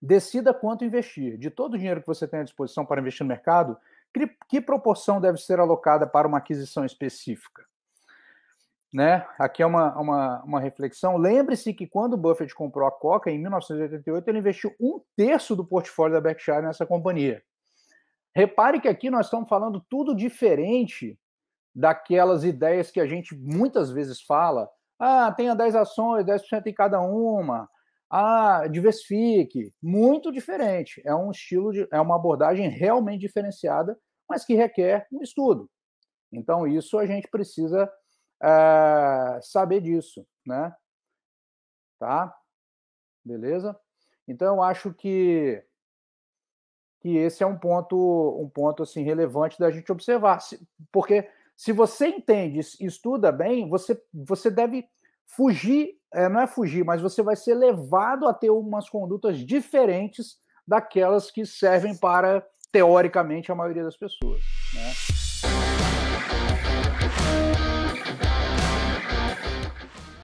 Decida quanto investir. De todo o dinheiro que você tem à disposição para investir no mercado, que proporção deve ser alocada para uma aquisição específica? Né? Aqui é uma, uma, uma reflexão. Lembre-se que quando Buffett comprou a Coca, em 1988, ele investiu um terço do portfólio da Berkshire nessa companhia. Repare que aqui nós estamos falando tudo diferente daquelas ideias que a gente muitas vezes fala. Ah, tenha 10 ações, 10% em cada uma ah, diversifique. Muito diferente. É um estilo de, é uma abordagem realmente diferenciada, mas que requer um estudo. Então, isso a gente precisa é, saber disso, né? Tá? Beleza? Então, eu acho que que esse é um ponto um ponto assim relevante da gente observar, porque se você entende, estuda bem, você você deve fugir, é, não é fugir, mas você vai ser levado a ter umas condutas diferentes daquelas que servem para, teoricamente, a maioria das pessoas. Né?